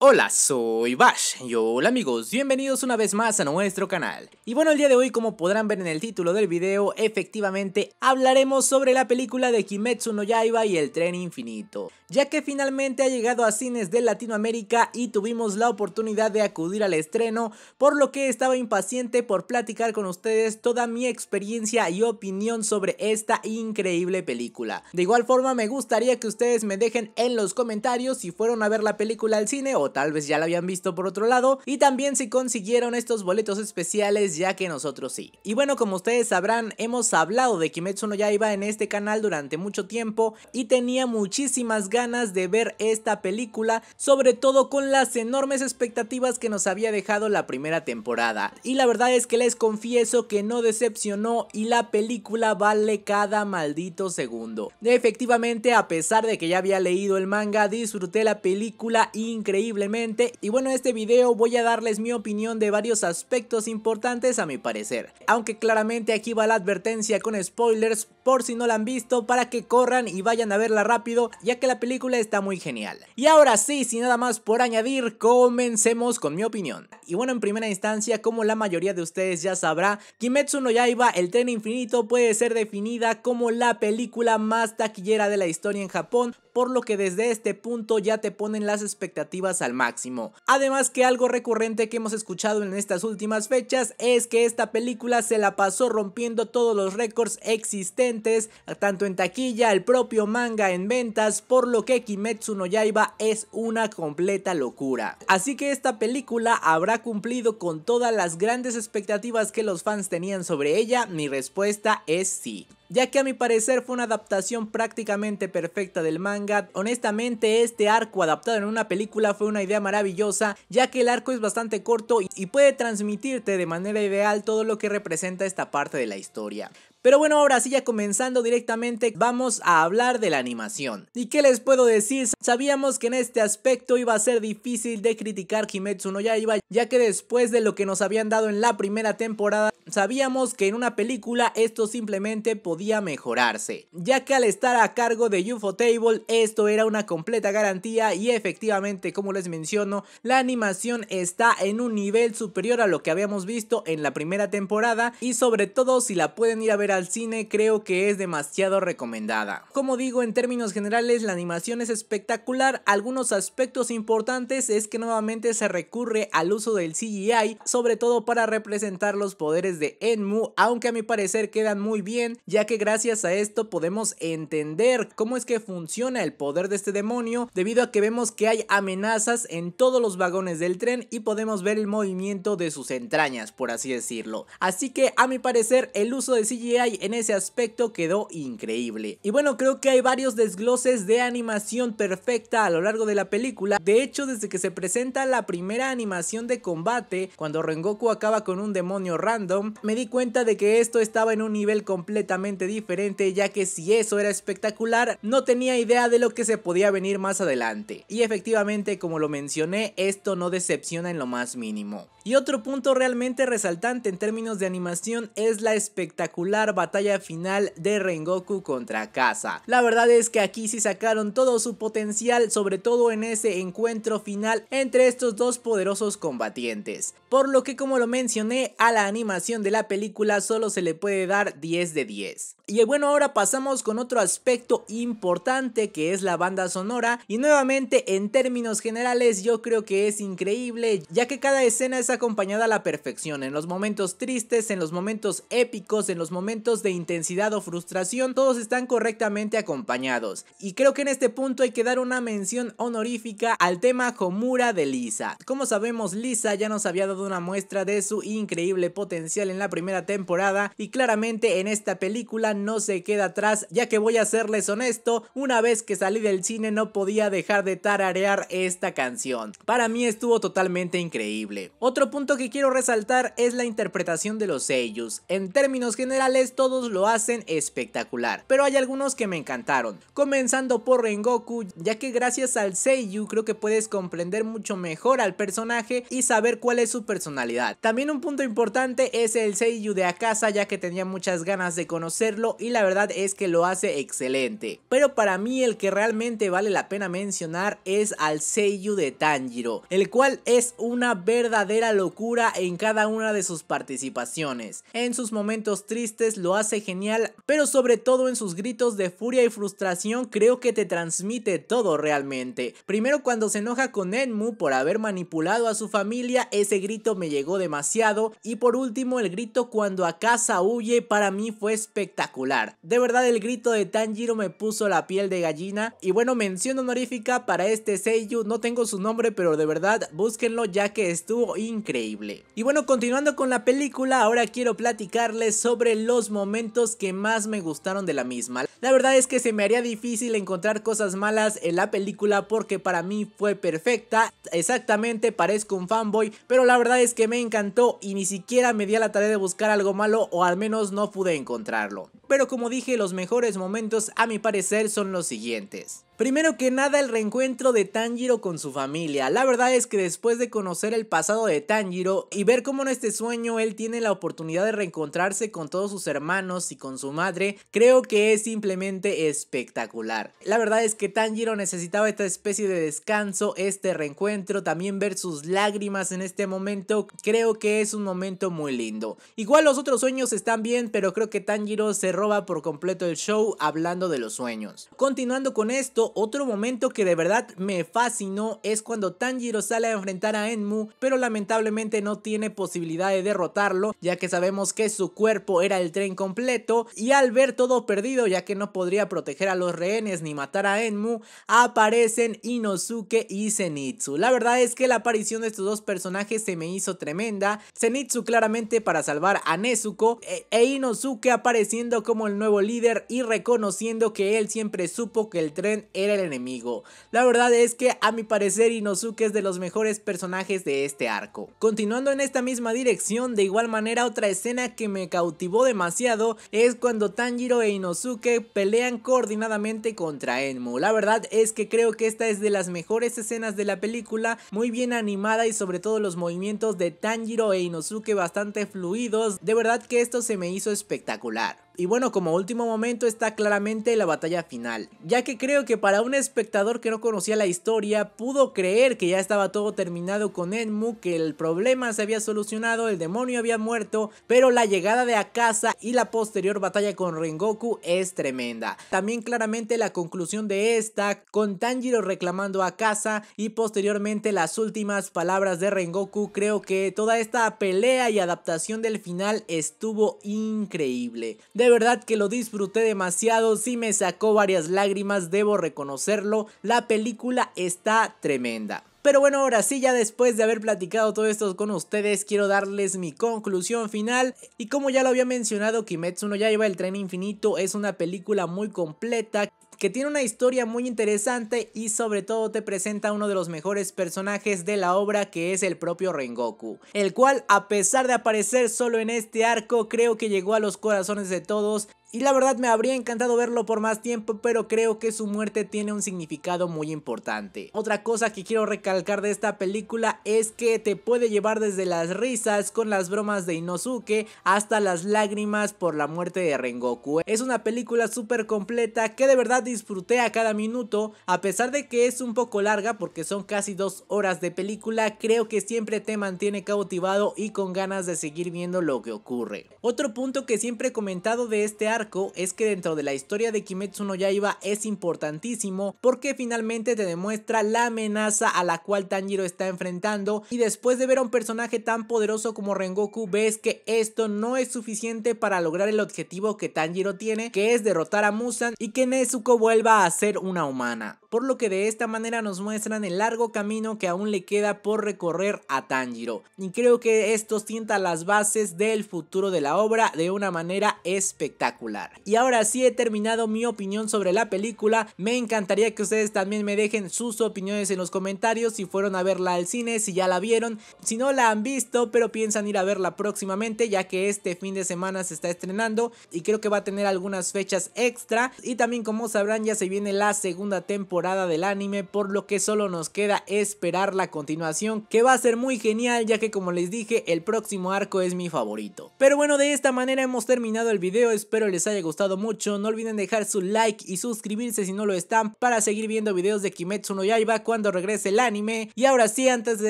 Hola, soy Bash. Y hola amigos, bienvenidos una vez más a nuestro canal. Y bueno, el día de hoy, como podrán ver en el título del video, efectivamente hablaremos sobre la película de Kimetsu no Yaiba y el tren infinito ya que finalmente ha llegado a cines de Latinoamérica y tuvimos la oportunidad de acudir al estreno, por lo que estaba impaciente por platicar con ustedes toda mi experiencia y opinión sobre esta increíble película. De igual forma me gustaría que ustedes me dejen en los comentarios si fueron a ver la película al cine o tal vez ya la habían visto por otro lado y también si consiguieron estos boletos especiales ya que nosotros sí. Y bueno, como ustedes sabrán, hemos hablado de Kimetsu no Yaiba en este canal durante mucho tiempo y tenía muchísimas ganas de ver esta película, sobre todo con las enormes expectativas que nos había dejado la primera temporada. Y la verdad es que les confieso que no decepcionó y la película vale cada maldito segundo. Efectivamente, a pesar de que ya había leído el manga, disfruté la película increíblemente y bueno, en este video voy a darles mi opinión de varios aspectos importantes a mi parecer. Aunque claramente aquí va la advertencia con spoilers por si no la han visto para que corran y vayan a verla rápido, ya que la película está muy genial. Y ahora sí, sin nada más por añadir, comencemos con mi opinión. Y bueno, en primera instancia, como la mayoría de ustedes ya sabrá, Kimetsu no Yaiba, el tren infinito, puede ser definida como la película más taquillera de la historia en Japón por lo que desde este punto ya te ponen las expectativas al máximo. Además que algo recurrente que hemos escuchado en estas últimas fechas es que esta película se la pasó rompiendo todos los récords existentes, tanto en taquilla, el propio manga en ventas, por lo que Kimetsu no Yaiba es una completa locura. Así que esta película habrá cumplido con todas las grandes expectativas que los fans tenían sobre ella, mi respuesta es sí ya que a mi parecer fue una adaptación prácticamente perfecta del manga. Honestamente este arco adaptado en una película fue una idea maravillosa, ya que el arco es bastante corto y puede transmitirte de manera ideal todo lo que representa esta parte de la historia. Pero bueno, ahora sí ya comenzando directamente vamos a hablar de la animación. ¿Y qué les puedo decir? Sabíamos que en este aspecto iba a ser difícil de criticar Kimetsu no Yaiba, ya que después de lo que nos habían dado en la primera temporada, sabíamos que en una película esto simplemente podía mejorarse, ya que al estar a cargo de UFO Table esto era una completa garantía y efectivamente como les menciono la animación está en un nivel superior a lo que habíamos visto en la primera temporada y sobre todo si la pueden ir a ver al cine creo que es demasiado recomendada. Como digo, en términos generales la animación es espectacular, algunos aspectos importantes es que nuevamente se recurre al uso del CGI, sobre todo para representar los poderes de Enmu, aunque a mi parecer quedan muy bien, ya que gracias a esto podemos entender cómo es que funciona el poder de este demonio, debido a que vemos que hay amenazas en todos los vagones del tren y podemos ver el movimiento de sus entrañas, por así decirlo. Así que a mi parecer el uso de CGI en ese aspecto quedó increíble. Y bueno, creo que hay varios desgloses de animación perfecta a lo largo de la película. De hecho, desde que se presenta la primera animación de combate, cuando Rengoku acaba con un demonio random, me di cuenta de que esto estaba en un nivel completamente diferente, ya que si eso era espectacular, no tenía idea de lo que se podía venir más adelante. Y efectivamente, como lo mencioné, esto no decepciona en lo más mínimo. Y otro punto realmente resaltante en términos de animación es la espectacular batalla final de Rengoku contra Kasa. La verdad es que aquí sí sacaron todo su potencial, sobre todo en ese encuentro final entre estos dos poderosos combatientes. Por lo que como lo mencioné, a la animación de la película solo se le puede dar 10 de 10. Y bueno, ahora pasamos con otro aspecto importante que es la banda sonora y nuevamente en términos generales yo creo que es increíble ya que cada escena es acompañada a la perfección, en los momentos tristes, en los momentos épicos, en los momentos de intensidad o frustración, todos están correctamente acompañados. Y creo que en este punto hay que dar una mención honorífica al tema Homura de Lisa. Como sabemos, Lisa ya nos había dado una muestra de su increíble potencial en la primera temporada y claramente en esta película no se queda atrás, ya que voy a serles honesto, una vez que salí del cine no podía dejar de tararear esta canción. Para mí estuvo totalmente increíble. Otro punto que quiero resaltar es la interpretación de los sellos. En términos generales todos lo hacen espectacular, pero hay algunos que me encantaron. Comenzando por Rengoku, ya que gracias al seiyu creo que puedes comprender mucho mejor al personaje y saber cuál es su personalidad. También un punto importante es el seiyu de Akasa ya que tenía muchas ganas de conocerlo y la verdad es que lo hace excelente. Pero para mí el que realmente vale la pena mencionar es al seiyu de Tanjiro, el cual es una verdadera locura en cada una de sus participaciones. En sus momentos tristes lo hace genial, pero sobre todo en sus gritos de furia y frustración creo que te transmite todo realmente. Primero cuando se enoja con Enmu por haber manipulado a su familia, ese grito me llegó demasiado y por último el grito cuando a casa huye para mí fue espectacular. De verdad el grito de Tanjiro me puso la piel de gallina y bueno mención honorífica para este seiyuu, no tengo su nombre pero de verdad búsquenlo ya que estuvo increíble increíble. Y bueno, continuando con la película, ahora quiero platicarles sobre los momentos que más me gustaron de la misma. La verdad es que se me haría difícil encontrar cosas malas en la película porque para mí fue perfecta. Exactamente, parezco un fanboy, pero la verdad es que me encantó y ni siquiera me di a la tarea de buscar algo malo o al menos no pude encontrarlo. Pero como dije, los mejores momentos a mi parecer son los siguientes. Primero que nada, el reencuentro de Tanjiro con su familia. La verdad es que después de conocer el pasado de Tanjiro y ver cómo en este sueño él tiene la oportunidad de reencontrarse con todos sus hermanos y con su madre, creo que es simplemente espectacular. La verdad es que Tanjiro necesitaba esta especie de descanso, este reencuentro, también ver sus lágrimas en este momento, creo que es un momento muy lindo. Igual los otros sueños están bien, pero creo que Tanjiro se roba por completo el show hablando de los sueños. Continuando con esto, otro momento que de verdad me fascinó es cuando Tanjiro sale a enfrentar a Enmu, pero lamentablemente no tiene posibilidad de derrotarlo, ya que sabemos que su cuerpo era el tren completo, y al ver todo perdido, ya que no podría proteger a los rehenes ni matar a Enmu, aparecen Inosuke y Zenitsu. La verdad es que la aparición de estos dos personajes se me hizo tremenda, Zenitsu claramente para salvar a Nezuko, e, e Inosuke apareciendo como el nuevo líder y reconociendo que él siempre supo que el tren era el enemigo. La verdad es que a mi parecer Inosuke es de los mejores personajes de este arco. Continuando en esta misma dirección, de igual manera otra escena que me cautivó demasiado es cuando Tanjiro e Inosuke pelean coordinadamente contra Enmu. La verdad es que creo que esta es de las mejores escenas de la película, muy bien animada y sobre todo los movimientos de Tanjiro e Inosuke bastante fluidos, de verdad que esto se me hizo espectacular. Y bueno, como último momento está claramente la batalla final, ya que creo que para un espectador que no conocía la historia pudo creer que ya estaba todo terminado con Enmu, que el problema se había solucionado, el demonio había muerto, pero la llegada de Akasa y la posterior batalla con Rengoku es tremenda. También claramente la conclusión de esta con Tanjiro reclamando a Akasa y posteriormente las últimas palabras de Rengoku, creo que toda esta pelea y adaptación del final estuvo increíble. De verdad que lo disfruté demasiado, Si me sacó varias lágrimas, debo reconocerlo. La película está tremenda. Pero bueno, ahora sí, ya después de haber platicado todo esto con ustedes, quiero darles mi conclusión final. Y como ya lo había mencionado, Kimetsu no lleva El Tren Infinito, es una película muy completa que tiene una historia muy interesante y sobre todo te presenta uno de los mejores personajes de la obra que es el propio Rengoku, el cual a pesar de aparecer solo en este arco creo que llegó a los corazones de todos y la verdad me habría encantado verlo por más tiempo, pero creo que su muerte tiene un significado muy importante. Otra cosa que quiero recalcar de esta película es que te puede llevar desde las risas con las bromas de Inosuke hasta las lágrimas por la muerte de Rengoku. Es una película súper completa que de verdad disfruté a cada minuto, a pesar de que es un poco larga porque son casi dos horas de película, creo que siempre te mantiene cautivado y con ganas de seguir viendo lo que ocurre. Otro punto que siempre he comentado de este año es que dentro de la historia de Kimetsu no Yaiba es importantísimo porque finalmente te demuestra la amenaza a la cual Tanjiro está enfrentando y después de ver a un personaje tan poderoso como Rengoku ves que esto no es suficiente para lograr el objetivo que Tanjiro tiene que es derrotar a Musan y que Nezuko vuelva a ser una humana por lo que de esta manera nos muestran el largo camino que aún le queda por recorrer a Tanjiro. Y creo que esto sienta las bases del futuro de la obra de una manera espectacular. Y ahora sí he terminado mi opinión sobre la película, me encantaría que ustedes también me dejen sus opiniones en los comentarios si fueron a verla al cine, si ya la vieron, si no la han visto pero piensan ir a verla próximamente ya que este fin de semana se está estrenando y creo que va a tener algunas fechas extra y también como sabrán ya se viene la segunda temporada del anime, por lo que solo nos queda esperar la continuación, que va a ser muy genial ya que como les dije, el próximo arco es mi favorito. Pero bueno, de esta manera hemos terminado el video, espero les haya gustado mucho, no olviden dejar su like y suscribirse si no lo están para seguir viendo videos de Kimetsu no Yaiba cuando regrese el anime. Y ahora sí, antes de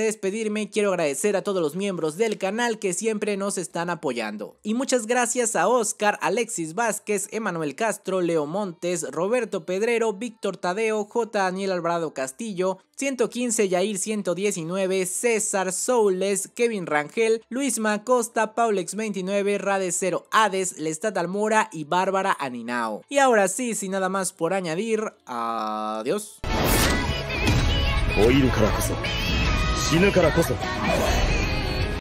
despedirme, quiero agradecer a todos los miembros del canal que siempre nos están apoyando. Y muchas gracias a Oscar, Alexis Vázquez, Emanuel Castro, Leo Montes, Roberto Pedrero, Víctor Tadeo, Daniel Alvarado Castillo, 115 Yair 119, César Soules, Kevin Rangel, Luis Macosta, Paulex 29, Rade 0 Hades, Lestat Almora y Bárbara Aninao. Y ahora sí, sin nada más por añadir, adiós.